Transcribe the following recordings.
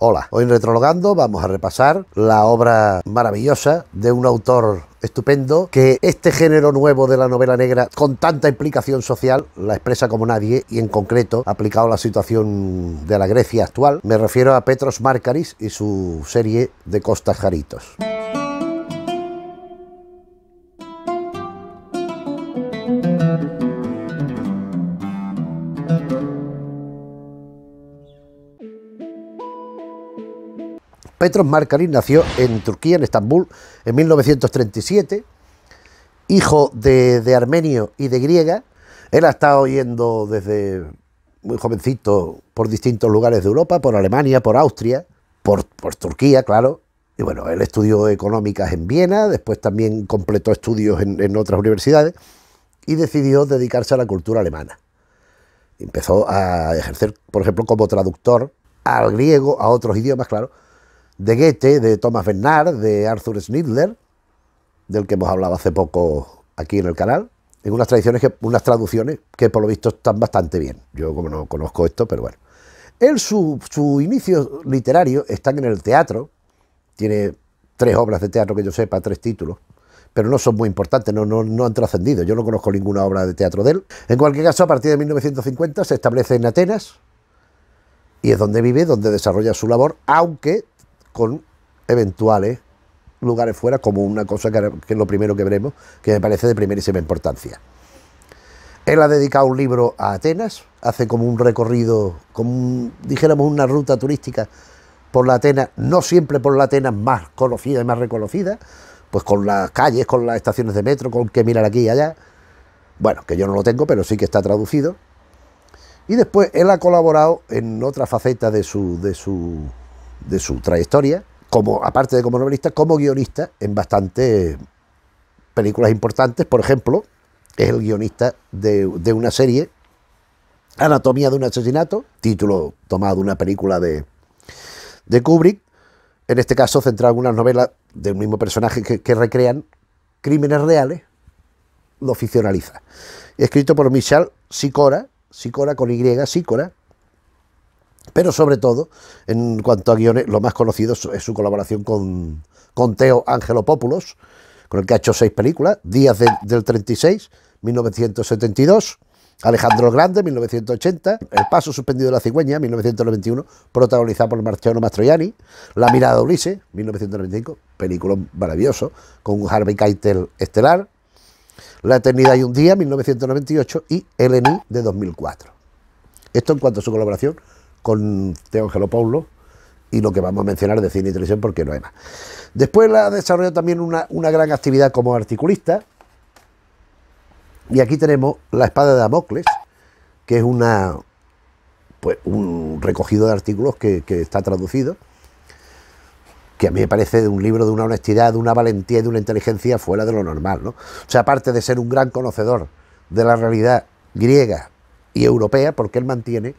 Hola, hoy en Retrologando vamos a repasar la obra maravillosa de un autor estupendo que este género nuevo de la novela negra con tanta implicación social la expresa como nadie y en concreto aplicado a la situación de la Grecia actual. Me refiero a Petros Markaris y su serie de Costas Jaritos. Petros Markaris nació en Turquía, en Estambul, en 1937, hijo de, armenio y de griega. Él ha estado yendo desde muy jovencito por distintos lugares de Europa, por Alemania, por Austria, por, por Turquía, claro. Y bueno, él estudió económicas en Viena, después también completó estudios en, en otras universidades y decidió dedicarse a la cultura alemana. Empezó a ejercer, por ejemplo, como traductor al griego, a otros idiomas, claro, de Goethe, de Thomas Bernard, de Arthur Schnitzler, del que hemos hablado hace poco aquí en el canal, en unas, tradiciones que, unas traducciones que por lo visto están bastante bien. Yo como no conozco esto, pero bueno. Él, su, inicio literario están en el teatro, tiene tres obras de teatro que yo sepa, tres títulos, pero no son muy importantes, no, no, no han trascendido, yo no conozco ninguna obra de teatro de él. En cualquier caso, a partir de 1950 se establece en Atenas, y es donde vive, donde desarrolla su labor, aunque con eventuales lugares fuera como una cosa que, es lo primero que veremos, que me parece de primerísima importancia. Él ha dedicado un libro a Atenas, hace como un recorrido, como dijéramos una ruta turística por la Atenas, no siempre por la Atenas más conocida y más reconocida, pues con las calles, con las estaciones de metro, con que mirar aquí y allá. Bueno, que yo no lo tengo, pero sí que está traducido. Y después él ha colaborado en otra faceta de su, de su de su trayectoria, como, aparte de como novelista, como guionista en bastantes películas importantes. Por ejemplo, es el guionista de, una serie, Anatomía de un asesinato, título tomado de una película de, de Kubrick, en este caso centrado en unas novelas del mismo personaje que, recrean crímenes reales, lo ficcionaliza. Escrito por Michel Sicora, Sicora con Y, Sicora, pero sobre todo, en cuanto a guiones, lo más conocido es su colaboración con, Teo Teo Populos, con el que ha hecho seis películas, Días del 36, 1972, Alejandro Grande, 1980, El paso suspendido de la cigüeña, 1991, protagonizado por Marciano Mastroianni, La mirada de Ulises, 1995, película maravilloso, con Harvey Keitel estelar, La eternidad y un día, 1998, y El Eni de 2004. Esto en cuanto a su colaboración con Teo Paulo y lo que vamos a mencionar de cine y televisión porque no hay más. Después la desarrollado también una, gran actividad como articulista y aquí tenemos La espada de Amocles... que es una, pues, un recogido de artículos que, está traducido que a mí me parece de un libro de una honestidad, de una valentía y de una inteligencia fuera de lo normal. ¿no? O sea, aparte de ser un gran conocedor de la realidad griega y europea, porque él mantiene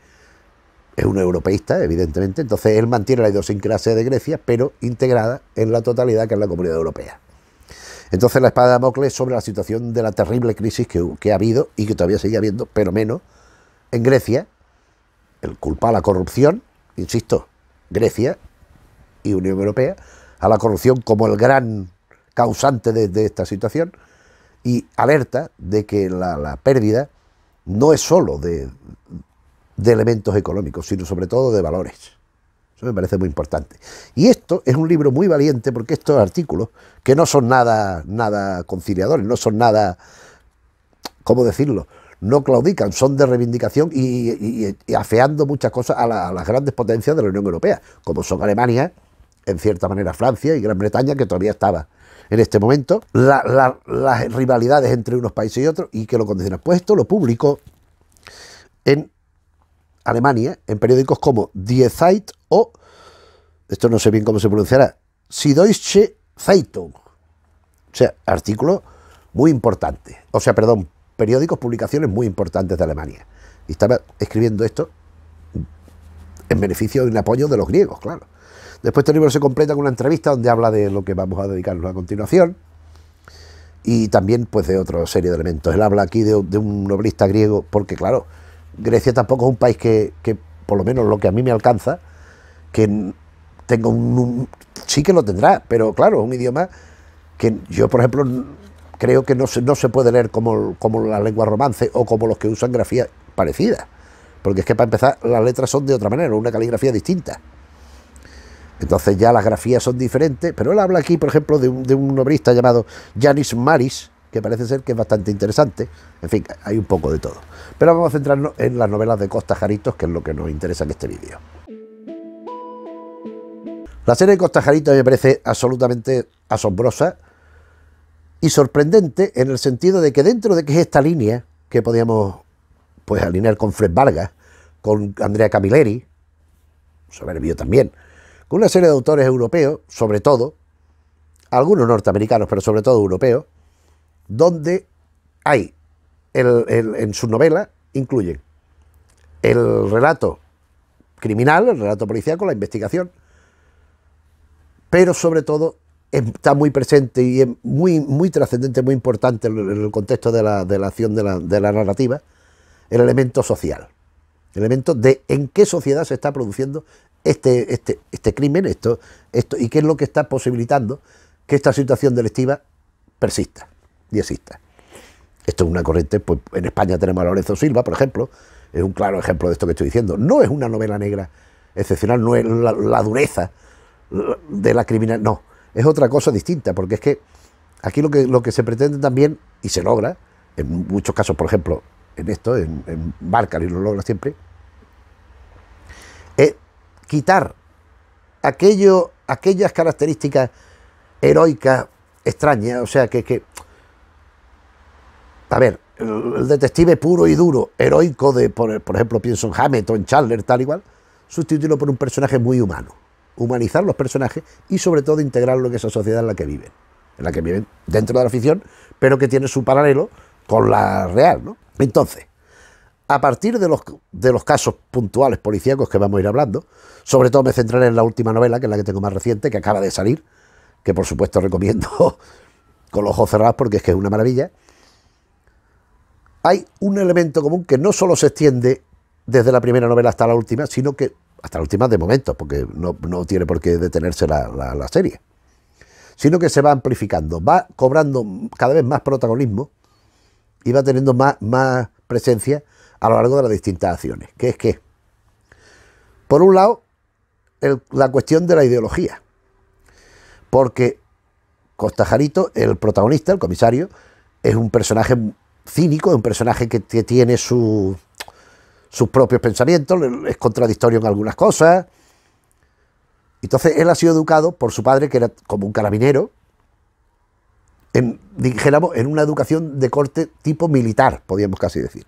es un europeísta, evidentemente, entonces él mantiene la idiosincrasia de Grecia, pero integrada en la totalidad que es la comunidad europea. Entonces la espada de Damocles sobre la situación de la terrible crisis que, ha habido y que todavía sigue habiendo, pero menos, en Grecia, el culpa a la corrupción, insisto, Grecia y Unión Europea, a la corrupción como el gran causante de, esta situación y alerta de que la, la pérdida no es solo de, de elementos económicos, sino sobre todo de valores. Eso me parece muy importante. Y esto es un libro muy valiente porque estos artículos, que no son nada, nada conciliadores, no son nada, ¿cómo decirlo? No claudican, son de reivindicación y, afeando muchas cosas a, las grandes potencias de la Unión Europea, como son Alemania, en cierta manera Francia y Gran Bretaña, que todavía estaba en este momento, las rivalidades entre unos países y otros y que lo condicionan. Pues esto lo publicó en Alemania, en periódicos como Die Zeit o, esto no sé bien cómo se pronunciará, Süddeutsche Zeitung. O sea, artículo muy importante. O sea, perdón, periódicos, publicaciones muy importantes de Alemania. Y estaba escribiendo esto en beneficio y en apoyo de los griegos, claro. Después este libro se completa con una entrevista donde habla de lo que vamos a dedicarnos a continuación y también pues de otra serie de elementos. Él habla aquí de un novelista griego porque claro, Grecia tampoco es un país que, por lo menos lo que a mí me alcanza, que tenga un, Sí que lo tendrá, pero claro, es un idioma que yo, por ejemplo, creo que no se, no se puede leer como, como la lengua romance o como los que usan grafías parecidas, Porque es que para empezar las letras son de otra manera, una caligrafía distinta. Entonces ya las grafías son diferentes, pero él habla aquí, por ejemplo, de un, de un novelista llamado Janis Maris, que parece ser que es bastante interesante. En fin, hay un poco de todo. Pero vamos a centrarnos en las novelas de Costa Jaritos, que es lo que nos interesa en este vídeo. La serie de Costa Jaritos me parece absolutamente asombrosa y sorprendente en el sentido de que dentro de que es esta línea que podíamos pues alinear con Fred Vargas, con Andrea Camilleri, soberbio también, con una serie de autores europeos, sobre todo, algunos norteamericanos, pero sobre todo europeos, donde hay, en su novela, incluyen el relato criminal, el relato policial con la investigación, pero sobre todo está muy presente y es muy, muy trascendente, muy importante en el contexto de la, de la acción de la, narrativa, el elemento social, el elemento de en qué sociedad se está produciendo este, este, este crimen esto, esto, y qué es lo que está posibilitando que esta situación delictiva persista exista... Esto es una corriente, pues en España tenemos a Lorenzo Silva, por ejemplo, es un claro ejemplo de esto que estoy diciendo. No es una novela negra excepcional, no es la, dureza de la criminalidad... no, es otra cosa distinta, porque es que aquí lo que, lo que se pretende también, y se logra, en muchos casos, por ejemplo, en esto, en, en Barca, y lo logra siempre, es quitar aquello, aquellas características heroicas extrañas, o sea, que, que a ver, el detective puro y duro, heroico de, por, ejemplo, pienso en Hamilton, en Chandler, tal igual, sustituirlo por un personaje muy humano. Humanizar los personajes y sobre todo integrarlo en esa sociedad en la que viven. En la que viven dentro de la ficción, pero que tiene su paralelo con la real, ¿no? Entonces, a partir de los, de los casos puntuales policíacos que vamos a ir hablando, sobre todo me centraré en la última novela, que es la que tengo más reciente, que acaba de salir, que por supuesto recomiendo con los ojos cerrados porque es que es una maravilla hay un elemento común que no solo se extiende desde la primera novela hasta la última, sino que hasta la última de momento, porque no, tiene por qué detenerse la, serie, sino que se va amplificando, va cobrando cada vez más protagonismo y va teniendo más, más presencia a lo largo de las distintas acciones, que es que, por un lado, la cuestión de la ideología, porque Costajarito, el protagonista, el comisario, es un personaje cínico, un personaje que, tiene sus propios pensamientos, es contradictorio en algunas cosas. Entonces él ha sido educado por su padre, que era como un carabinero, en, en una educación de corte tipo militar, podríamos casi decir.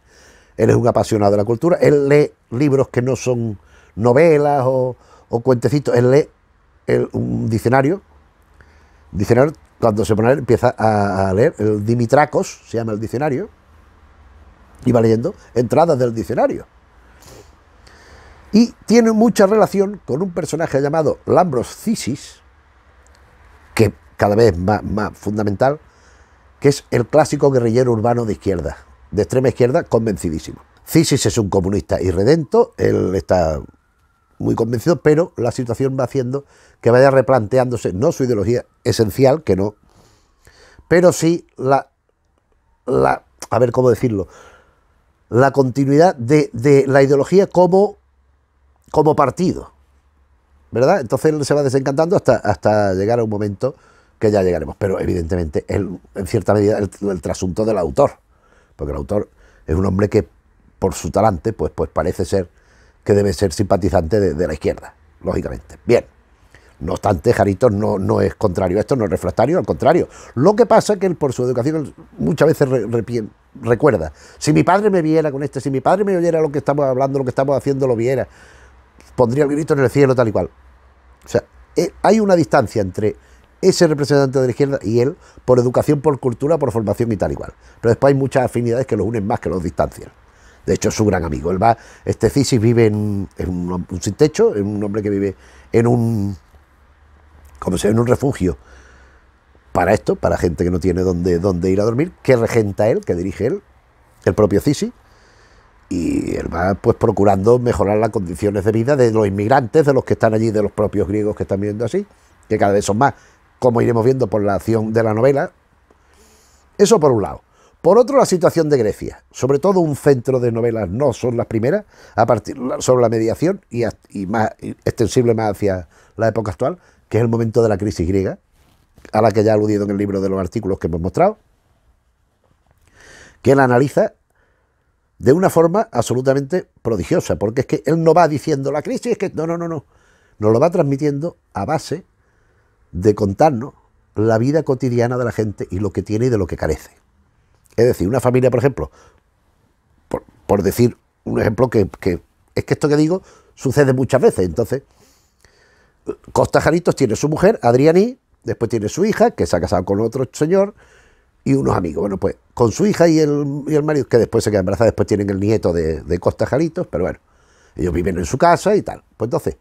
Él es un apasionado de la cultura, él lee libros que no son novelas o, cuentecitos, él lee un diccionario diccionario, cuando se pone, empieza a, leer el Dimitracos, se llama el diccionario, y va leyendo entradas del diccionario. Y tiene mucha relación con un personaje llamado Lambros Cisis, que cada vez más, más fundamental, que es el clásico guerrillero urbano de izquierda, de extrema izquierda convencidísimo. Cisis es un comunista irredento, él está muy convencido, pero la situación va haciendo que vaya replanteándose, no su ideología esencial, que no, pero sí la, la a ver cómo decirlo, la continuidad de, la ideología como, como partido. ¿Verdad? Entonces él se va desencantando hasta, hasta llegar a un momento que ya llegaremos. Pero evidentemente, en cierta medida, el, trasunto del autor. Porque el autor es un hombre que, por su talante, pues, pues parece ser que debe ser simpatizante de, la izquierda, lógicamente. Bien. No obstante, Jaritos no, no es contrario a esto, no es refractario, al contrario. Lo que pasa es que él, por su educación, muchas veces recuerda: si mi padre me viera con este, si mi padre me oyera lo que estamos hablando, lo que estamos haciendo, lo viera, pondría el grito en el cielo, tal y cual. O sea, eh, hay una distancia entre ese representante de la izquierda y él, por educación, por cultura, por formación y tal y cual. Pero después hay muchas afinidades que los unen más que los distancian. De hecho, es su gran amigo. Él va, este Cisis vive en, un, sin techo, es un hombre que vive en un, como sea, en un refugio para esto, para gente que no tiene dónde, dónde ir a dormir, que regenta él, que dirige él, el propio Cisis, y él va pues procurando mejorar las condiciones de vida de los inmigrantes, de los que están allí, de los propios griegos que están viviendo así, que cada vez son más, como iremos viendo por la acción de la novela. Eso por un lado. Por otro, la situación de Grecia, sobre todo un centro de novelas, no son las primeras, a partir sobre la mediación y, más extensible más hacia la época actual, que es el momento de la crisis griega, a la que ya he aludido en el libro de los artículos que hemos mostrado, que él analiza de una forma absolutamente prodigiosa, porque es que él no va diciendo la crisis, es que no, no, no, no, nos lo va transmitiendo a base de contarnos la vida cotidiana de la gente y lo que tiene y de lo que carece. Es decir, una familia, por ejemplo, por, decir un ejemplo que, es que esto que digo sucede muchas veces. Entonces, Costa tiene su mujer, Adriani, después tiene su hija, que se ha casado con otro señor, y unos amigos. Bueno, pues con su hija y el, el marido, que después se queda embarazada, después tienen el nieto de, Costa pero bueno, ellos viven en su casa y tal. Pues entonces,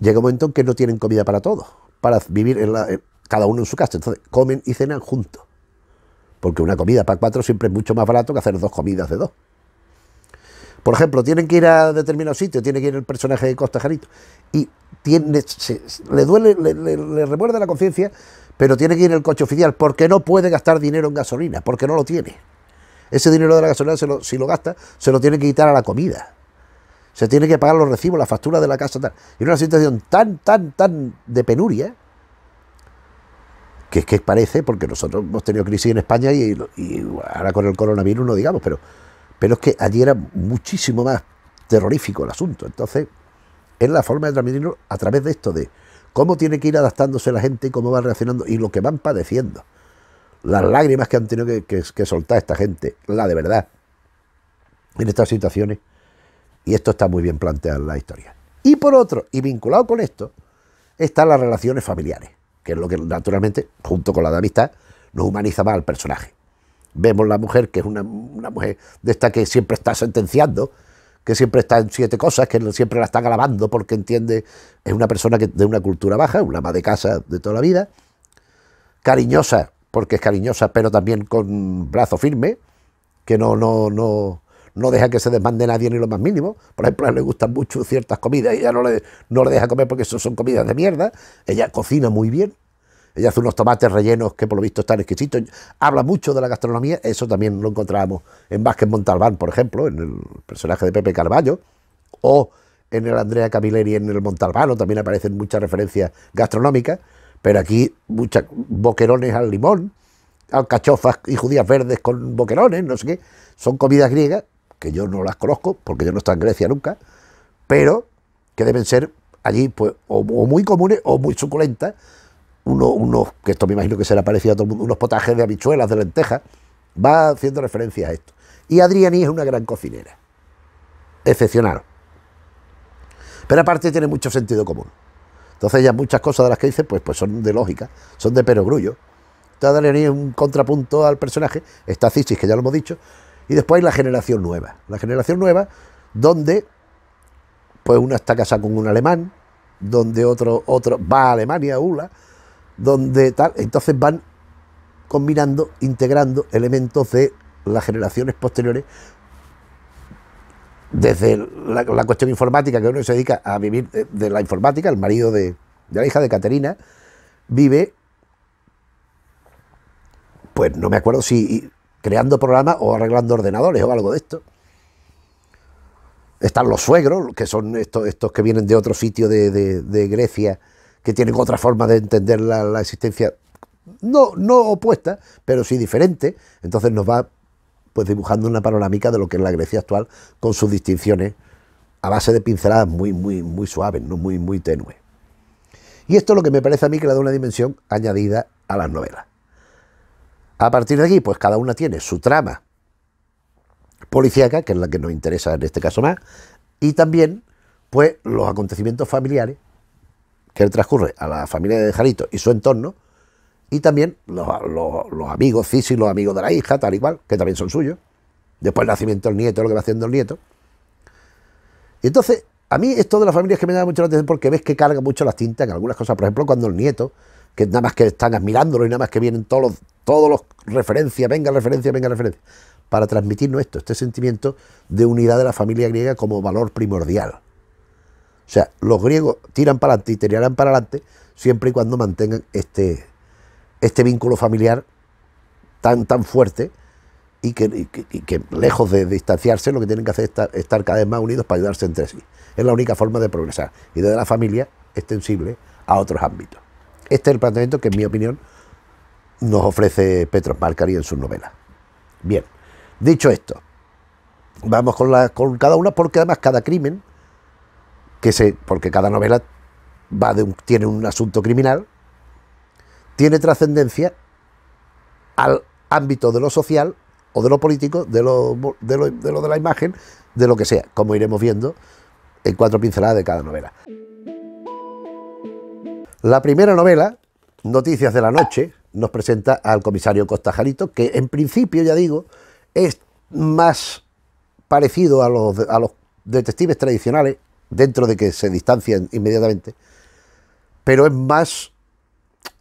llega un momento en que no tienen comida para todos, para vivir en la, cada uno en su casa. Entonces, comen y cenan juntos porque una comida para cuatro siempre es mucho más barato que hacer dos comidas de dos. Por ejemplo, tienen que ir a determinado sitio, tiene que ir el personaje de Costa Jarito, y tiene, le duele, le, le, remuerde la conciencia, pero tiene que ir el coche oficial porque no puede gastar dinero en gasolina, porque no lo tiene. Ese dinero de la gasolina, si lo gasta, se lo tiene que quitar a la comida. Se tiene que pagar los recibos, la factura de la casa, tal. Y en una situación tan, tan, tan de penuria, que es que parece, porque nosotros hemos tenido crisis en España y, ahora con el coronavirus no digamos, pero, pero es que allí era muchísimo más terrorífico el asunto. Entonces, es la forma de transmitirlo a través de esto, de cómo tiene que ir adaptándose la gente cómo va reaccionando y lo que van padeciendo. Las lágrimas que han tenido que soltar esta gente, la de verdad, en estas situaciones. Y esto está muy bien planteado en la historia. Y por otro, y vinculado con esto, están las relaciones familiares que es lo que naturalmente, junto con la de amistad, nos humaniza más al personaje. Vemos la mujer, que es una, mujer de esta que siempre está sentenciando, que siempre está en siete cosas, que siempre la está grabando, porque entiende, es una persona que, de una cultura baja, una ama de casa de toda la vida, cariñosa, porque es cariñosa, pero también con brazo firme, que no, no, no, deja que se desmande nadie ni lo más mínimo. Por ejemplo, a ella le gustan mucho ciertas comidas y ella no le, no le deja comer porque son comidas de mierda. Ella cocina muy bien, ella hace unos tomates rellenos que por lo visto están exquisitos. Habla mucho de la gastronomía, eso también lo encontramos en Vázquez Montalbán, por ejemplo, en el personaje de Pepe Carballo, o en el Andrea Camilleri en el Montalbano, también aparecen muchas referencias gastronómicas, pero aquí muchas boquerones al limón, alcachofas y judías verdes con boquerones, no sé qué. Son comidas griegas que yo no las conozco porque yo no he en Grecia nunca, pero que deben ser allí pues o muy comunes o muy suculentas uno, unos, que esto me imagino que será parecido a todo mundo, unos potajes de habichuelas, de lentejas, va haciendo referencia a esto. Y Adriani es una gran cocinera, excepcional. Pero aparte tiene mucho sentido común. Entonces ya muchas cosas de las que dice, pues, pues son de lógica, son de perogrullo. Entonces Adriani es un contrapunto al personaje, está Cisis, que ya lo hemos dicho, y después hay la generación nueva. La generación nueva, donde pues una está casada con un alemán, donde otro, otro va a Alemania, ULA, donde tal, entonces van combinando, integrando elementos de las generaciones posteriores, desde la, cuestión informática, que uno se dedica a vivir de, la informática, el marido de, la hija de Caterina, vive, pues no me acuerdo si creando programas o arreglando ordenadores o algo de esto. Están los suegros, que son estos, estos que vienen de otro sitio de, de Grecia, que tienen otra forma de entender la, existencia, no, no opuesta, pero sí diferente, entonces nos va pues dibujando una panorámica de lo que es la Grecia actual con sus distinciones a base de pinceladas muy, muy, muy suaves, ¿no? muy, muy tenues. Y esto es lo que me parece a mí que le da una dimensión añadida a las novelas. A partir de aquí, pues cada una tiene su trama policíaca, que es la que nos interesa en este caso más, y también, pues, los acontecimientos familiares que él transcurre a la familia de Jarito y su entorno, y también los, los, amigos, Cisi, los amigos de la hija, tal y cual, que también son suyos. Después el nacimiento del nieto, lo que va haciendo el nieto. Y entonces, a mí esto de las familias es que me da mucho la atención porque ves que carga mucho las tintas en algunas cosas. Por ejemplo, cuando el nieto, que nada más que están admirándolo y nada más que vienen todos los, todos los referencias, venga referencia, venga referencia, para transmitirnos esto, este sentimiento de unidad de la familia griega como valor primordial. O sea, los griegos tiran para adelante y tirarán para adelante siempre y cuando mantengan este, este vínculo familiar tan, tan fuerte y que, lejos de distanciarse lo que tienen que hacer es estar, cada vez más unidos para ayudarse entre sí. Es la única forma de progresar y desde la familia extensible a otros ámbitos. Este es el planteamiento que en mi opinión nos ofrece Petros Marcari en sus novelas. Bien, dicho esto, vamos con, la, con cada una porque además cada crimen que se, porque cada novela va de tiene un asunto criminal, tiene trascendencia al ámbito de lo social o de lo político, de lo de, lo, de la imagen, de lo que sea, como iremos viendo en cuatro pinceladas de cada novela. La primera novela, Noticias de la Noche, nos presenta al comisario Costajarito, que en principio, ya digo, es más parecido a los, a los detectives tradicionales dentro de que se distancian inmediatamente, pero es más,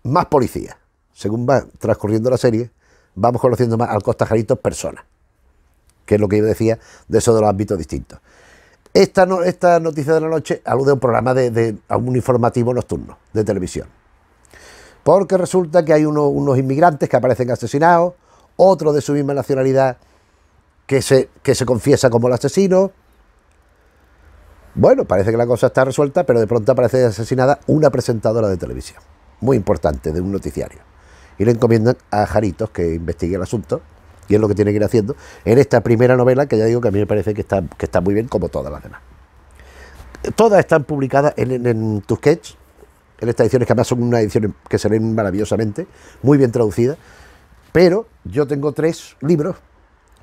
más policía. Según va transcurriendo la serie, vamos conociendo más al Costa Jarito personas, que es lo que yo decía de eso de los ámbitos distintos. Esta, noticia de la noche alude a un programa de, a un informativo nocturno de televisión. Porque resulta que hay unos inmigrantes que aparecen asesinados, otro de su misma nacionalidad que que se confiesa como el asesino, bueno, parece que la cosa está resuelta, pero de pronto aparece asesinada una presentadora de televisión, muy importante, de un noticiario. Y le encomiendan a Jaritos que investigue el asunto, y es lo que tiene que ir haciendo, en esta primera novela que ya digo que a mí me parece que está, muy bien, como todas las demás. Todas están publicadas en, en, en en estas ediciones que además son unas ediciones que se leen maravillosamente, muy bien traducidas, pero yo tengo tres libros,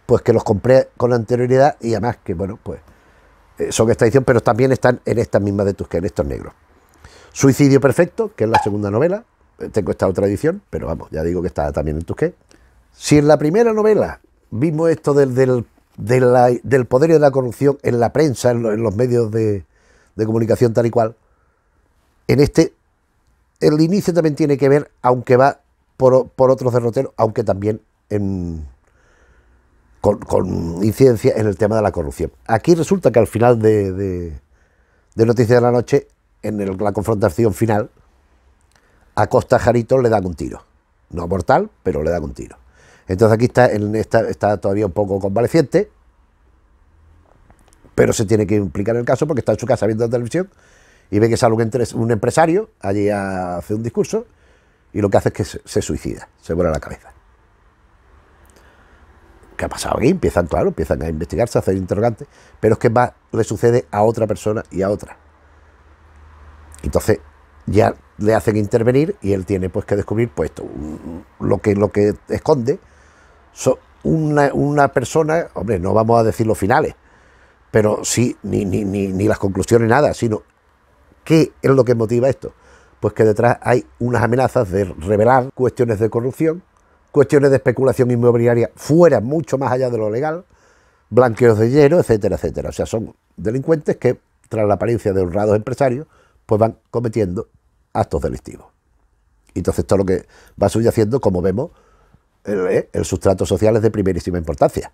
pues que los compré con anterioridad y además que, bueno, pues eh, son esta edición, pero también están en estas misma de Tusquets, en estos negros. Suicidio Perfecto, que es la segunda novela, eh, tengo esta otra edición, pero vamos, ya digo que está también en Tusquets. Si en la primera novela vimos esto del, del, poder y de la corrupción en la prensa, en, los medios de, comunicación tal y cual, en este el inicio también tiene que ver, aunque va por, por otros derroteros, aunque también en, con, incidencia en el tema de la corrupción. Aquí resulta que al final de, Noticias de la Noche, en la confrontación final, a Costa Jarito le dan un tiro. No mortal, pero le dan un tiro. Entonces aquí está, todavía un poco convaleciente, pero se tiene que implicar en el caso porque está en su casa viendo la televisión y ve que sale un, empresario allí a hacer un discurso y lo que hace es que se, suicida, se vuela la cabeza. ¿qué ha pasado aquí? Empiezan, claro, empiezan a investigarse, a hacer interrogantes, pero es que va, le sucede a otra persona y a otra. Entonces, ya le hacen intervenir y él tiene pues que descubrir pues esto, lo que, lo que esconde. So, una, una, persona, hombre, no vamos a decir los finales, pero sí, ni, ni, ni, ni las conclusiones, nada, sino qué es lo que motiva esto. Pues que detrás hay unas amenazas de revelar cuestiones de corrupción cuestiones de especulación inmobiliaria fuera mucho más allá de lo legal, blanqueos de dinero, etcétera, etcétera. O sea, son delincuentes que, tras la apariencia de honrados empresarios, pues van cometiendo actos delictivos. Y entonces todo lo que va subyaciendo, como vemos, el, eh, sustrato social es de primerísima importancia.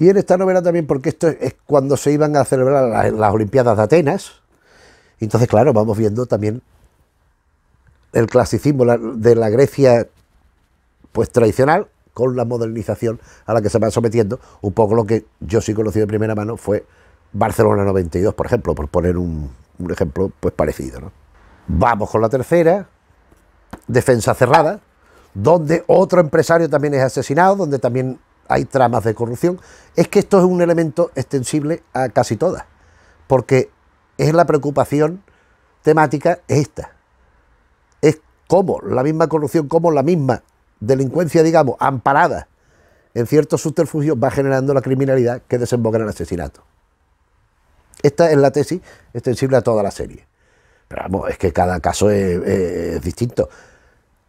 Y en esta novela también, porque esto es cuando se iban a celebrar las, las Olimpiadas de Atenas. Entonces, claro, vamos viendo también el clasicismo de la Grecia pues tradicional con la modernización a la que se va sometiendo, un poco lo que yo sí conocí de primera mano fue Barcelona 92, por ejemplo, por poner un, ejemplo pues parecido. Vamos con la tercera, defensa cerrada, donde otro empresario también es asesinado, donde también hay tramas de corrupción. Es que esto es un elemento extensible a casi todas, porque es la preocupación temática esta. Es cómo la misma corrupción, como la misma delincuencia, digamos, amparada en ciertos subterfugios, va generando la criminalidad que desemboca en el asesinato. Esta es la tesis extensible a toda la serie. Pero vamos, es que cada caso es, distinto.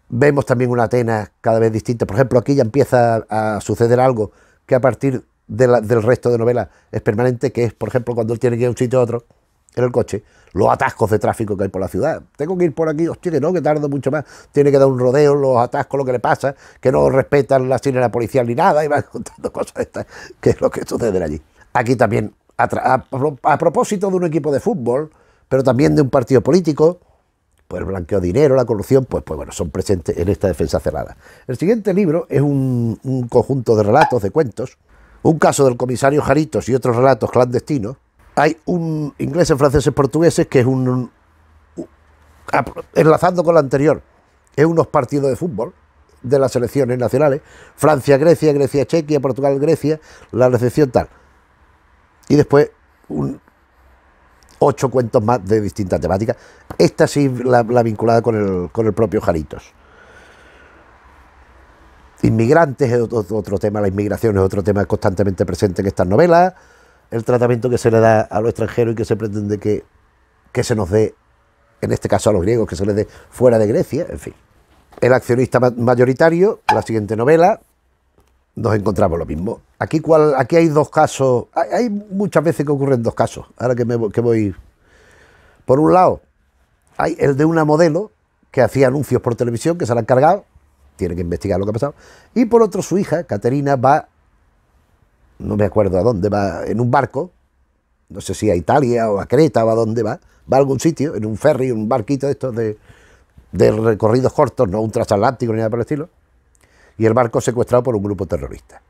Vemos también una Atenas cada vez distinta. Por ejemplo, aquí ya empieza a suceder algo que a partir del resto de novelas es permanente, que es, por ejemplo, cuando él tiene que ir a un sitio a otro, en el coche, los atascos de tráfico que hay por la ciudad. Tengo que ir por aquí, hostia, que no, que tardo mucho más. Tiene que dar un rodeo, los atascos, lo que le pasa, que no respetan la sirena policial ni nada, y van contando cosas estas, que es lo que sucede allí. Aquí también, a, propósito de un equipo de fútbol, pero también de un partido político, pues el blanqueo dinero, la corrupción, pues, pues bueno, son presentes en esta defensa cerrada. El siguiente libro es un, un conjunto de relatos, de cuentos, un caso del comisario Jaritos y otros relatos clandestinos, hay un ingleses, franceses, portugueses que es un, ah, enlazando con la anterior, es unos partidos de fútbol de las selecciones nacionales, Francia, Grecia, Grecia, Chequia, Portugal, Grecia, la recepción tal. Y después ocho cuentos más de distintas temáticas. Esta sí la, vinculada con el, con el propio Jaritos. Inmigrantes es otro tema, la inmigración es otro tema constantemente presente en estas novelas el tratamiento que se le da a los extranjeros y que se pretende que, se nos dé, en este caso a los griegos, que se les dé fuera de Grecia, en fin. El accionista mayoritario, la siguiente novela, nos encontramos lo mismo. Aquí, aquí hay dos casos, hay, muchas veces que ocurren dos casos, ahora que, me, que voy... Por un lado, hay el de una modelo que hacía anuncios por televisión, que se la han cargado, tiene que investigar lo que ha pasado, y por otro su hija, Caterina, va no me acuerdo a dónde va, en un barco, no sé si a Italia o a Creta o a dónde va, va a algún sitio, en un ferry, un barquito de estos de, de recorridos cortos, no un transatlántico ni nada por el estilo, y el barco secuestrado por un grupo terrorista.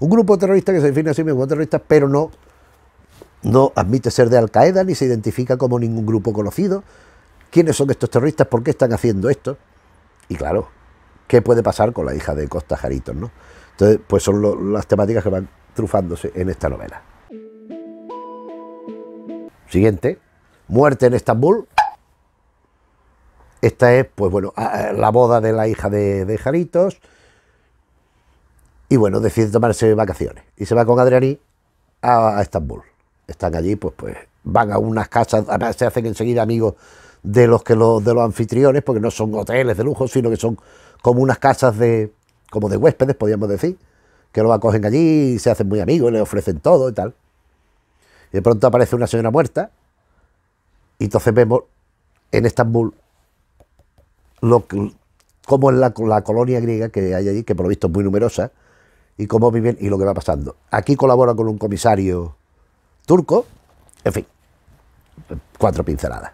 Un grupo terrorista que se define así mismo terrorista, pero no, no admite ser de Al-Qaeda ni se identifica como ningún grupo conocido. ¿Quiénes son estos terroristas? ¿Por qué están haciendo esto? Y claro, ¿qué puede pasar con la hija de Costa Jaritos? ¿no? Entonces, pues son las temáticas que van trufándose en esta novela. Siguiente, Muerte en Estambul. Esta es, pues bueno, ah, eh, la boda de la hija de, de Jaritos. Y bueno, decide tomarse vacaciones. Y se va con Adriani a, a Estambul. Están allí, pues, pues van a unas casas, se hacen enseguida amigos de los que los, de los anfitriones, porque no son hoteles de lujo, sino que son como unas casas de como de huéspedes, podríamos decir que lo acogen allí y se hacen muy amigos, le ofrecen todo y tal. Y de pronto aparece una señora muerta y entonces vemos en Estambul lo cómo es la, la colonia griega que hay allí, que por lo visto es muy numerosa, y cómo viven y lo que va pasando. Aquí colabora con un comisario turco, en fin, cuatro pinceladas.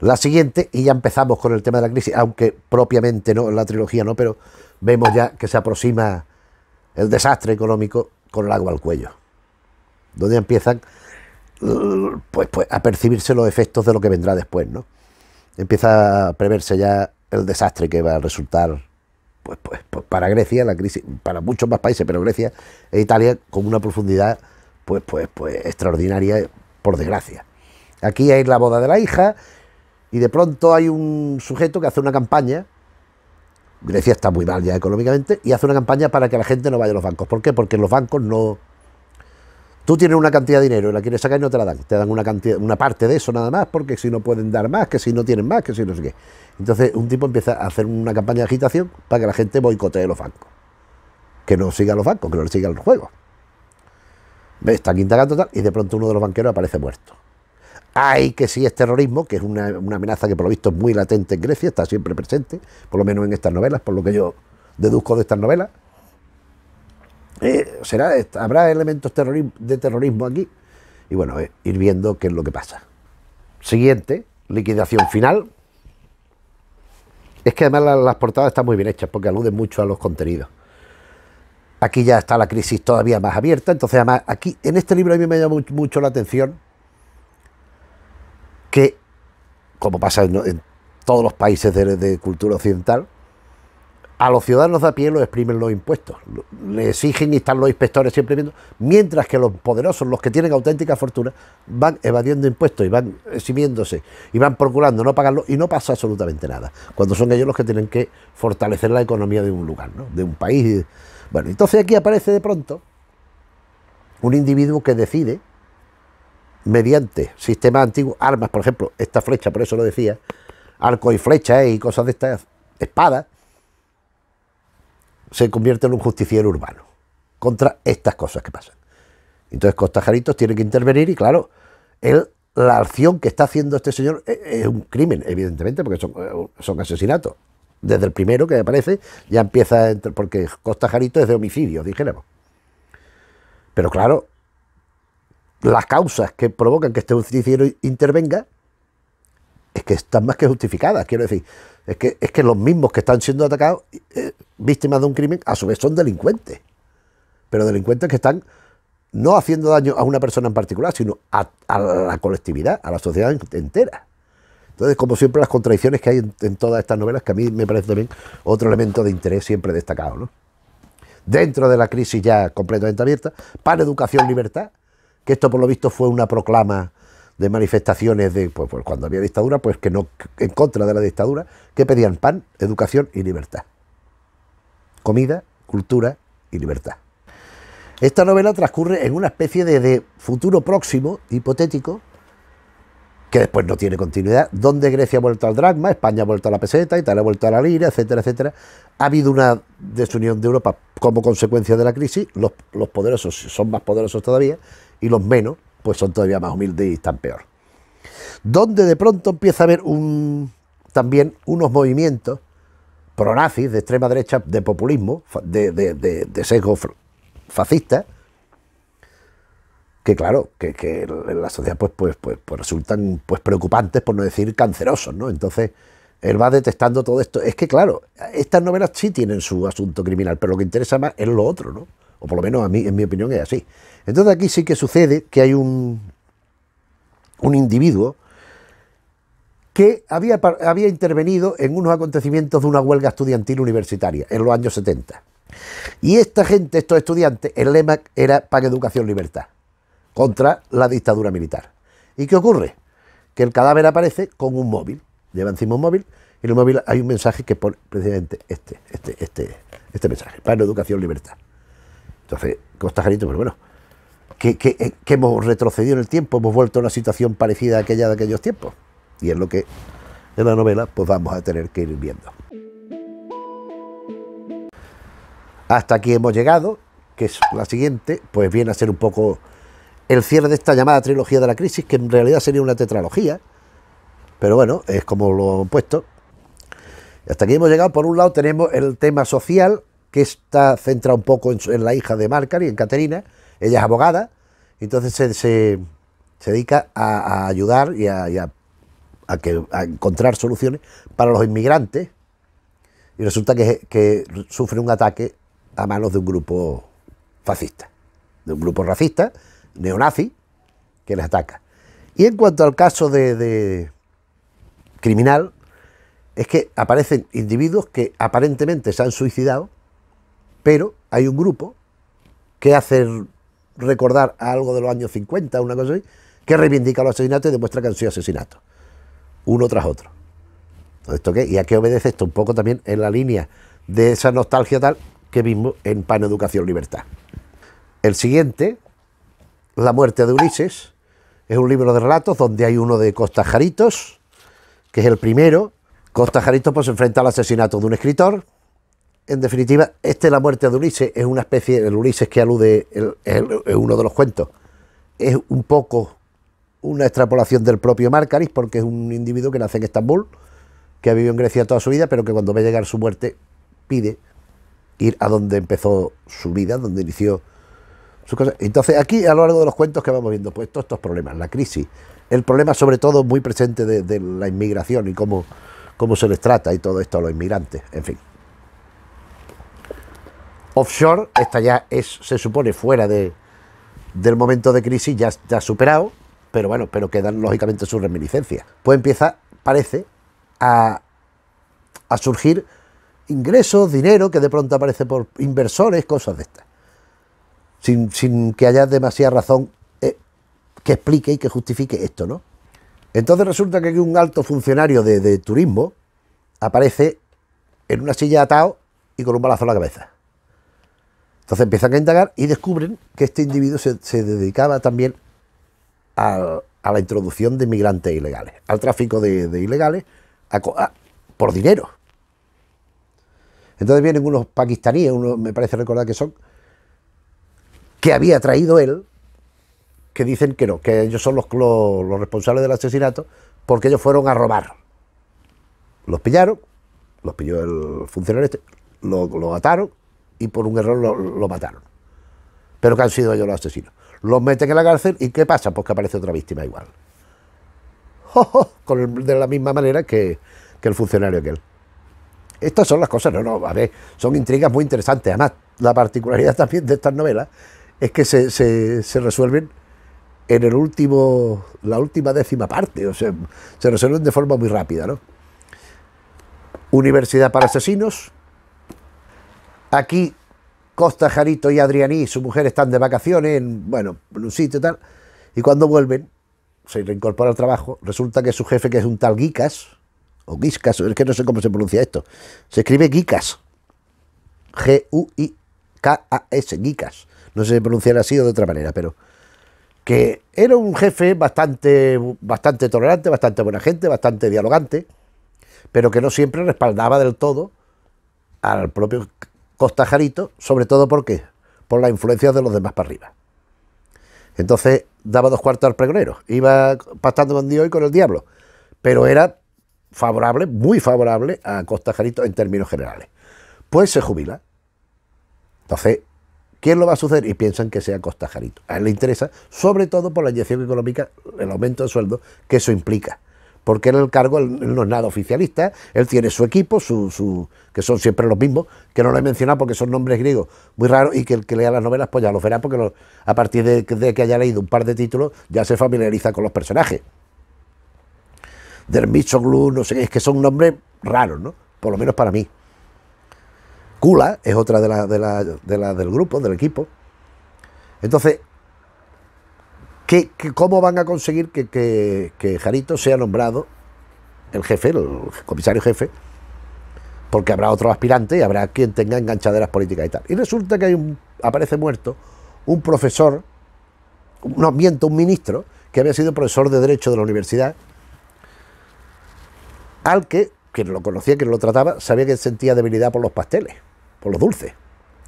La siguiente, y ya empezamos con el tema de la crisis, aunque propiamente no, en la trilogía no, pero vemos ya que se aproxima el desastre económico con el agua al cuello, donde empiezan pues, pues, a percibirse los efectos de lo que vendrá después, ¿no? Empieza a preverse ya el desastre que va a resultar pues, pues, pues, para Grecia, la crisis, para muchos más países, pero Grecia e Italia con una profundidad pues, pues, pues extraordinaria, por desgracia. Aquí hay la boda de la hija y de pronto hay un sujeto que hace una campaña Grecia está muy mal ya económicamente y hace una campaña para que la gente no vaya a los bancos. ¿Por qué? Porque los bancos no. Tú tienes una cantidad de dinero y la quieres sacar y no te la dan. Te dan una cantidad, una parte de eso nada más, porque si no pueden dar más, que si no tienen más, que si no sé qué. Entonces un tipo empieza a hacer una campaña de agitación para que la gente boicotee los bancos. Que no siga los bancos, que no le siga el juego. Está quinta total y de pronto uno de los banqueros aparece muerto hay que si sí es terrorismo, que es una, amenaza que por lo visto es muy latente en Grecia, está siempre presente, por lo menos en estas novelas, por lo que yo deduzco de estas novelas. Eh, será, ¿Habrá elementos de terrorismo aquí? Y bueno, eh, ir viendo qué es lo que pasa. Siguiente, liquidación final. Es que además las, portadas están muy bien hechas porque aluden mucho a los contenidos. Aquí ya está la crisis todavía más abierta, entonces además aquí en este libro a mí me ha llamado mucho la atención que, como pasa en, todos los países de, cultura occidental, a los ciudadanos de a pie los exprimen los impuestos, le exigen y están los inspectores siempre viendo, mientras que los poderosos, los que tienen auténtica fortuna, van evadiendo impuestos y van eximiéndose y van procurando no pagarlo y no pasa absolutamente nada, cuando son ellos los que tienen que fortalecer la economía de un lugar, ¿no? de un país. Bueno, entonces aquí aparece de pronto un individuo que decide mediante sistemas antiguos, armas, por ejemplo, esta flecha, por eso lo decía, arco y flecha eh, y cosas de estas, espadas, se convierte en un justiciero urbano contra estas cosas que pasan. Entonces Costajaritos tiene que intervenir y claro, la acción que está haciendo este señor eh, es, un crimen, evidentemente, porque eh, son, asesinatos. Desde el primero que aparece ya empieza, a porque Jarito es de homicidio, dijéramos. Pero claro, las causas que provocan que este justiciero intervenga, es que están más que justificadas, quiero decir. Es que, es que los mismos que están siendo atacados, eh, víctimas de un crimen, a su vez son delincuentes. Pero delincuentes que están no haciendo daño a una persona en particular, sino a, la colectividad, a la sociedad entera. Entonces, como siempre, las contradicciones que hay en, todas estas novelas, que a mí me parece también otro elemento de interés siempre destacado. ¿no? Dentro de la crisis ya completamente abierta, para educación, libertad, que esto por lo visto fue una proclama de manifestaciones de pues, pues, cuando había dictadura, pues que no en contra de la dictadura, que pedían pan, educación y libertad. Comida, cultura y libertad. Esta novela transcurre en una especie de, de futuro próximo, hipotético, que después no tiene continuidad, donde Grecia ha vuelto al dragma, España ha vuelto a la peseta, Italia ha vuelto a la lira, etcétera, etcétera. Ha habido una desunión de Europa como consecuencia de la crisis, los, los poderosos son más poderosos todavía, y los menos, pues son todavía más humildes y están peor. Donde de pronto empieza a haber un, también unos movimientos pronazis de extrema derecha, de populismo, de, de, de, sesgo fascista, que claro, que, en la sociedad pues, pues, pues, pues resultan pues, preocupantes, por no decir cancerosos, ¿no? Entonces, él va detestando todo esto. Es que claro, estas novelas sí tienen su asunto criminal, pero lo que interesa más es lo otro, ¿no? O por lo menos a mí, en mi opinión, es así. Entonces aquí sí que sucede que hay un, un individuo que había, intervenido en unos acontecimientos de una huelga estudiantil universitaria en los años 70. Y esta gente, estos estudiantes, el lema era para Educación Libertad, contra la dictadura militar. ¿Y qué ocurre? Que el cadáver aparece con un móvil, lleva encima un móvil, y en el móvil hay un mensaje que pone precisamente este, este, este, este mensaje, para Educación Libertad. Entonces, Costa Jarito, pero pues bueno, que, eh, hemos retrocedido en el tiempo, hemos vuelto a una situación parecida a aquella de aquellos tiempos. Y es lo que en la novela pues vamos a tener que ir viendo. Hasta aquí hemos llegado, que es la siguiente, pues viene a ser un poco el cierre de esta llamada trilogía de la crisis, que en realidad sería una tetralogía, pero bueno, es como lo han puesto. Hasta aquí hemos llegado. Por un lado tenemos el tema social, que está centrada un poco en, la hija de y en Caterina, ella es abogada, entonces se, dedica a, ayudar y, a, que, encontrar soluciones para los inmigrantes, y resulta que, sufre un ataque a manos de un grupo fascista, de un grupo racista, neonazi, que les ataca. Y en cuanto al caso de, criminal, es que aparecen individuos que aparentemente se han suicidado pero hay un grupo que hace recordar algo de los años 50, una cosa que reivindica los asesinatos y demuestra que han sido asesinatos, uno tras otro. ¿Esto qué? ¿Y a qué obedece esto? Un poco también en la línea de esa nostalgia tal que vimos en Pan Educación Libertad. El siguiente, La muerte de Ulises, es un libro de relatos donde hay uno de Costa Jaritos, que es el primero. Costa Jaritos pues, se enfrenta al asesinato de un escritor, en definitiva, este es la muerte de Ulises, es una especie, el Ulises que alude es uno de los cuentos, es un poco una extrapolación del propio Marcaris, porque es un individuo que nace en Estambul, que ha vivido en Grecia toda su vida, pero que cuando va a llegar su muerte pide ir a donde empezó su vida, donde inició su cosa. Entonces, aquí a lo largo de los cuentos que vamos viendo, pues todos estos problemas, la crisis, el problema sobre todo muy presente de, de la inmigración y cómo, cómo se les trata y todo esto a los inmigrantes, en fin offshore, esta ya es, se supone fuera de, del momento de crisis, ya, superado, pero bueno, pero quedan lógicamente sus reminiscencias. Pues empieza, parece, a, surgir ingresos, dinero que de pronto aparece por inversores, cosas de estas. Sin, que haya demasiada razón eh, que explique y que justifique esto, ¿no? Entonces resulta que un alto funcionario de, de turismo aparece en una silla atado y con un balazo en la cabeza. Entonces empiezan a indagar y descubren que este individuo se, dedicaba también a, la introducción de inmigrantes ilegales, al tráfico de, ilegales a, por dinero. Entonces vienen unos pakistaníes, uno, me parece recordar que son, que había traído él, que dicen que no, que ellos son los, responsables del asesinato, porque ellos fueron a robar. Los pillaron, los pilló el funcionario este, lo, lo, ataron y por un error lo, mataron. Pero que han sido ellos los asesinos. Los meten en la cárcel y ¿qué pasa? Pues que aparece otra víctima igual. con de la misma manera que, que el funcionario aquel. Estas son las cosas, no, no, a ver, son intrigas muy interesantes. Además, la particularidad también de estas novelas es que se, se resuelven en el último, la última décima parte, o sea, se resuelven de forma muy rápida, ¿no? Universidad para asesinos, Aquí Costa, Jarito y y su mujer, están de vacaciones en, bueno, en un sitio y tal. Y cuando vuelven, se reincorpora al trabajo, resulta que su jefe, que es un tal Guicas, o Guiscas, es que no sé cómo se pronuncia esto, se escribe Guicas. G-U-I-K-A-S, Guicas. No sé si pronunciará así o de otra manera, pero que era un jefe bastante, bastante tolerante, bastante buena gente, bastante dialogante, pero que no siempre respaldaba del todo al propio Costajarito, sobre todo porque por la influencia de los demás para arriba. Entonces daba dos cuartos al pregonero, iba pastando con Dios y con el diablo, pero era favorable, muy favorable a Costajarito en términos generales. Pues se jubila. Entonces, ¿quién lo va a suceder? Y piensan que sea Costajarito. A él le interesa, sobre todo por la inyección económica, el aumento de sueldo que eso implica porque en el cargo no es nada oficialista, él tiene su equipo, su, que son siempre los mismos, que no lo he mencionado porque son nombres griegos muy raros y que el que lea las novelas pues ya lo verá porque a partir de, que haya leído un par de títulos ya se familiariza con los personajes. Dermichoglu, no sé, es que son nombres raros, ¿no? Por lo menos para mí. Kula es otra de las de del grupo, del equipo. Entonces, cómo van a conseguir que, Jarito sea nombrado el jefe, el comisario jefe? Porque habrá otro aspirante y habrá quien tenga enganchaderas políticas y tal. Y resulta que hay un, aparece muerto un profesor, no miento, un ministro, que había sido profesor de Derecho de la universidad, al que quien lo conocía, quien lo trataba, sabía que sentía debilidad por los pasteles, por los dulces.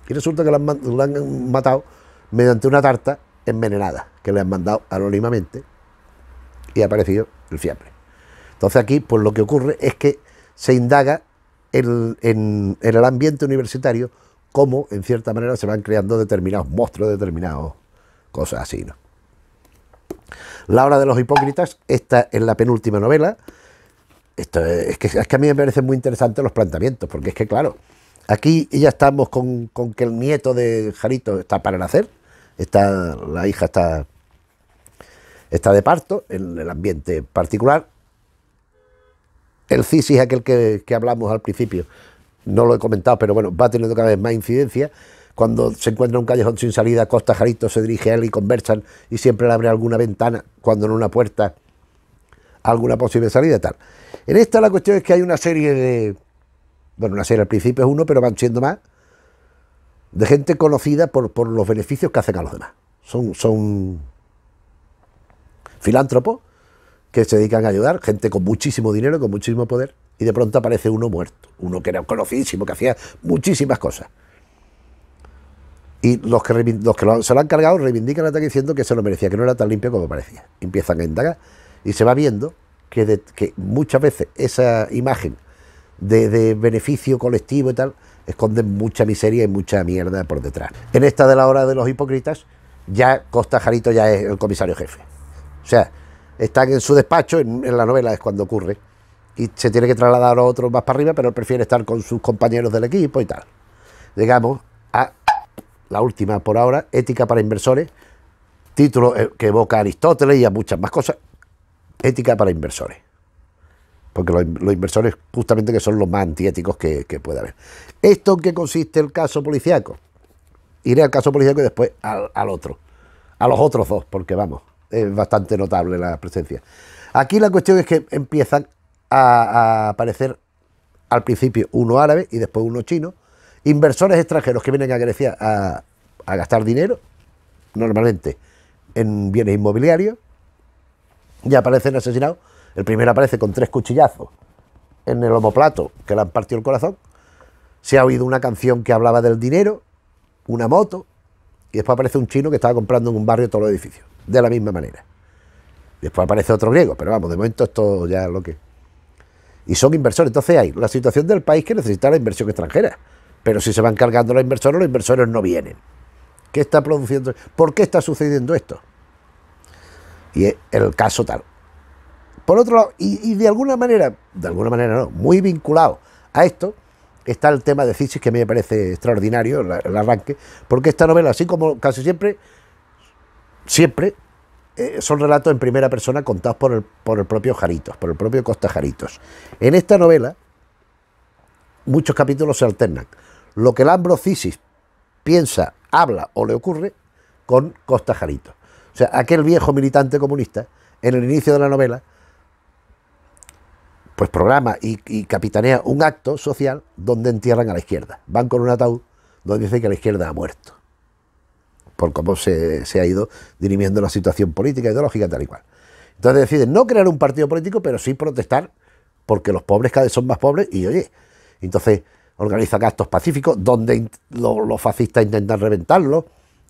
Y resulta que lo han matado mediante una tarta envenenada que le han mandado anónimamente y ha aparecido el fiambre. Entonces aquí pues lo que ocurre es que se indaga en, el ambiente universitario cómo en cierta manera se van creando determinados monstruos, determinados cosas así. ¿no? La hora de los hipócritas, esta es la penúltima novela. Esto es, que, es que a mí me parecen muy interesantes los planteamientos, porque es que claro, aquí ya estamos con, con que el nieto de Jarito está para nacer, está, la hija está está de parto, en el ambiente particular. El Cisis, es aquel que, hablamos al principio, no lo he comentado, pero bueno, va teniendo cada vez más incidencia. Cuando se encuentra un callejón sin salida, Costa Jarito se dirige a él y conversan y siempre le abre alguna ventana, cuando en una puerta, alguna posible salida y tal. En esta la cuestión es que hay una serie de... Bueno, una serie al principio es uno, pero van siendo más. De gente conocida por, por los beneficios que hacen a los demás. Son, son filántropos que se dedican a ayudar, gente con muchísimo dinero, con muchísimo poder, y de pronto aparece uno muerto, uno que era conocidísimo, que hacía muchísimas cosas. Y los que, los que se lo han cargado reivindican el ataque diciendo que se lo merecía, que no era tan limpio como parecía. Empiezan a indagar y se va viendo que, muchas veces esa imagen de, beneficio colectivo y tal esconde mucha miseria y mucha mierda por detrás. En esta de la hora de los hipócritas, ya Costa Jarito ya es el comisario jefe. O sea, están en su despacho, en, la novela es cuando ocurre, y se tiene que trasladar a otro más para arriba, pero él prefiere estar con sus compañeros del equipo y tal. Llegamos a la última por ahora, Ética para inversores, título eh, que evoca a Aristóteles y a muchas más cosas, Ética para inversores. Porque los, inversores justamente que son los más antiéticos que, que puede haber. ¿Esto en qué consiste el caso policiaco? Iré al caso policiaco y después al otro, a los otros dos, porque vamos, es bastante notable la presencia. Aquí la cuestión es que empiezan a, aparecer al principio uno árabe y después uno chino, inversores extranjeros que vienen a Grecia a, a gastar dinero, normalmente en bienes inmobiliarios, y aparecen asesinados. El primero aparece con tres cuchillazos en el homoplato que le han partido el corazón. Se ha oído una canción que hablaba del dinero, una moto, y después aparece un chino que estaba comprando en un barrio todos los edificios de la misma manera. Después aparece otro griego, pero vamos, de momento esto ya es lo que. Y son inversores. Entonces hay la situación del país que necesita la inversión extranjera. Pero si se van cargando los inversores, los inversores no vienen. ¿Qué está produciendo? ¿Por qué está sucediendo esto? Y el caso tal. Por otro lado, y, de alguna manera, de alguna manera no, muy vinculado a esto, está el tema de Cisis, que a mí me parece extraordinario el arranque, porque esta novela, así como casi siempre, siempre eh, son relatos en primera persona contados por el, propio Jaritos, por el propio Costa Jaritos. En esta novela, muchos capítulos se alternan. Lo que el Cisis piensa, habla o le ocurre con Costa Jaritos. O sea, aquel viejo militante comunista, en el inicio de la novela, pues programa y, capitanea un acto social donde entierran a la izquierda. Van con un ataúd donde dicen que la izquierda ha muerto por cómo se, ha ido dirimiendo la situación política, ideológica, tal y cual. Entonces deciden no crear un partido político, pero sí protestar porque los pobres cada vez son más pobres y oye, entonces organizan actos pacíficos donde los, fascistas intentan reventarlo.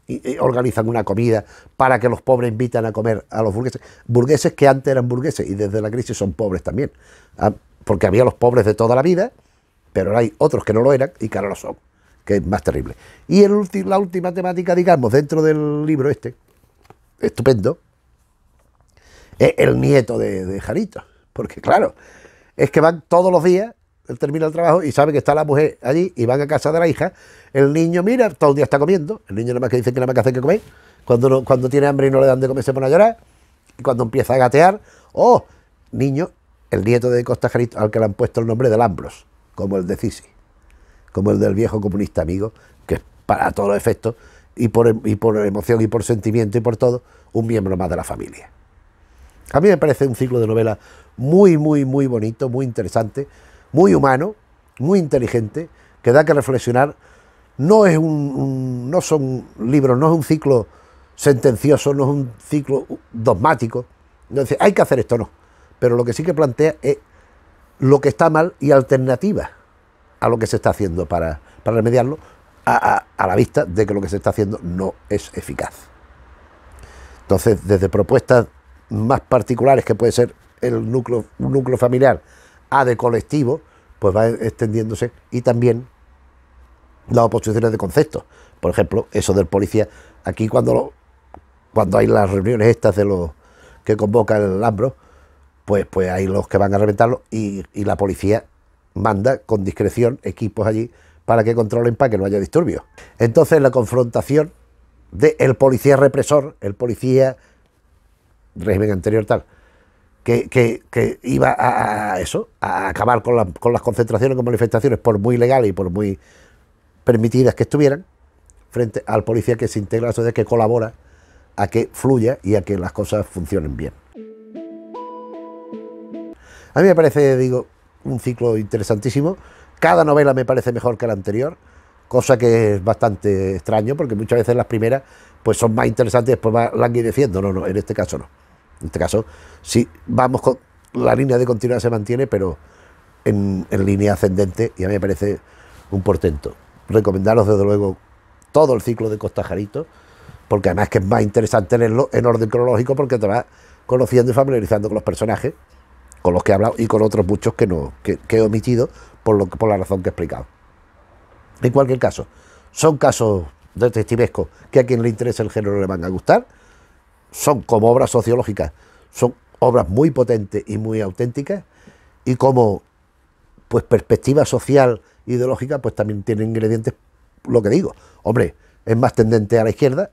y, organizan una comida para que los pobres invitan a comer a los burgueses, burgueses que antes eran burgueses y desde la crisis son pobres también, ah, porque había los pobres de toda la vida, pero ahora hay otros que no lo eran y que ahora lo son que es más terrible. Y la última temática, digamos, dentro del libro este, estupendo, es el nieto de, Jarito. Porque claro, es que van todos los días, él termina el trabajo y sabe que está la mujer allí y van a casa de la hija. El niño mira, todo el día está comiendo, el niño nada más que dice que nada más que hace que comer. Cuando, cuando tiene hambre y no le dan de comer se pone a llorar. Y cuando empieza a gatear, oh, niño, el nieto de Costa Jarito, al que le han puesto el nombre de Lambros, como el de Cisi como el del viejo comunista amigo, que es para todos los efectos, y por, emoción y por sentimiento y por todo, un miembro más de la familia. A mí me parece un ciclo de novela muy, muy, muy bonito, muy interesante, muy humano, muy inteligente, que da que reflexionar. No es un, no son libros, no es un ciclo sentencioso, no es un ciclo dogmático. No hay que hacer esto, no. Pero lo que sí que plantea es lo que está mal y alternativas a lo que se está haciendo para, remediarlo, a, la vista de que lo que se está haciendo no es eficaz. Entonces, desde propuestas más particulares, que puede ser el núcleo, un núcleo familiar, a de colectivo, pues va extendiéndose y también las oposiciones de conceptos. Por ejemplo, eso del policía, aquí cuando, cuando hay las reuniones estas de los que convoca el Lambro, pues, pues hay los que van a reventarlo y, y la policía manda con discreción equipos allí para que controlen para que no haya disturbios. Entonces la confrontación del policía represor, el policía régimen anterior tal, que, iba a, eso, a acabar con, con las concentraciones, con manifestaciones, por muy legales y por muy permitidas que estuvieran, frente al policía que se integra a la sociedad, que colabora a que fluya y a que las cosas funcionen bien. A mí me parece, digo, un ciclo interesantísimo. Cada novela me parece mejor que la anterior, cosa que es bastante extraño porque muchas veces las primeras pues son más interesantes y después van languideciendo. No, no, en este caso no. En este caso si vamos con la línea de continuidad se mantiene, pero en, línea ascendente y a mí me parece un portento. Recomendaros desde luego todo el ciclo de Costa porque además que es más interesante leerlo en orden cronológico porque te vas conociendo y familiarizando con los personajes con los que he hablado y con otros muchos que, no, que, he omitido por, lo, por la razón que he explicado. En cualquier caso, son casos detectivescos que a quien le interesa el género le van a gustar, son como obras sociológicas, son obras muy potentes y muy auténticas y como pues perspectiva social ideológica pues también tiene ingredientes lo que digo hombre es más tendente a la izquierda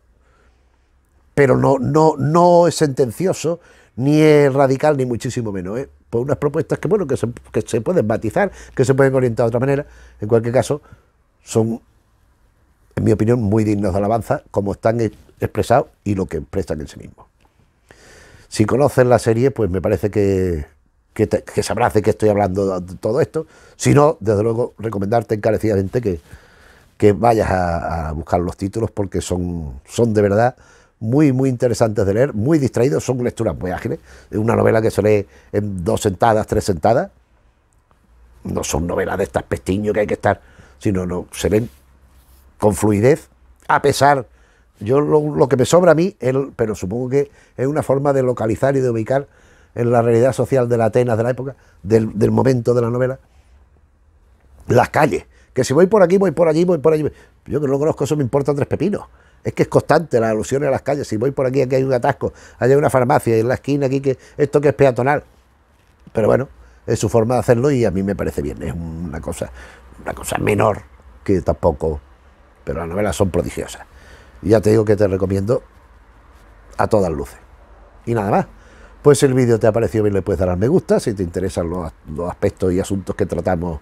pero no no no es sentencioso ni es radical ni muchísimo menos ¿eh? pues unas propuestas que, bueno, que se, que se pueden batizar, que se pueden orientar de otra manera. En cualquier caso, son, en mi opinión, muy dignos de alabanza, como están e, expresados y lo que expresan en sí mismos. Si conocen la serie, pues me parece que, que, sabrás de qué estoy hablando de todo esto. Si no, desde luego, recomendarte encarecidamente que, que vayas a, buscar los títulos porque son, son de verdad muy, muy interesantes de leer, muy distraídos, son lecturas muy ágiles. Es una novela que se lee en dos sentadas, tres sentadas. No son novelas de estas pestiños que hay que estar, sino no, se ven... con fluidez, a pesar. Yo lo, que me sobra a mí, pero supongo que es una forma de localizar y de ubicar en la realidad social de la Atenas de la época, del, del momento de la novela, las calles. Que si voy por aquí, voy por allí, voy por allí. Yo que no conozco, eso me importa tres pepinos. Es que es constante las alusiones a las calles. Si voy por aquí, aquí hay un atasco, hay una farmacia, y en la esquina aquí que esto que es peatonal. Pero bueno, es su forma de hacerlo y a mí me parece bien. Es una cosa, una cosa menor que tampoco. Pero las novelas son prodigiosas. Y ya te digo que te recomiendo a todas luces. Y nada más. Pues si el vídeo te ha parecido bien, le puedes dar al me gusta. Si te interesan los, los aspectos y asuntos que tratamos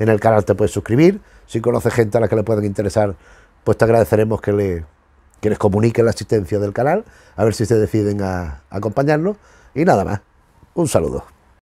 en el canal, te puedes suscribir. Si conoces gente a la que le pueden interesar, pues te agradeceremos que le que les comunique la asistencia del canal, a ver si se deciden a acompañarnos. Y nada más, un saludo.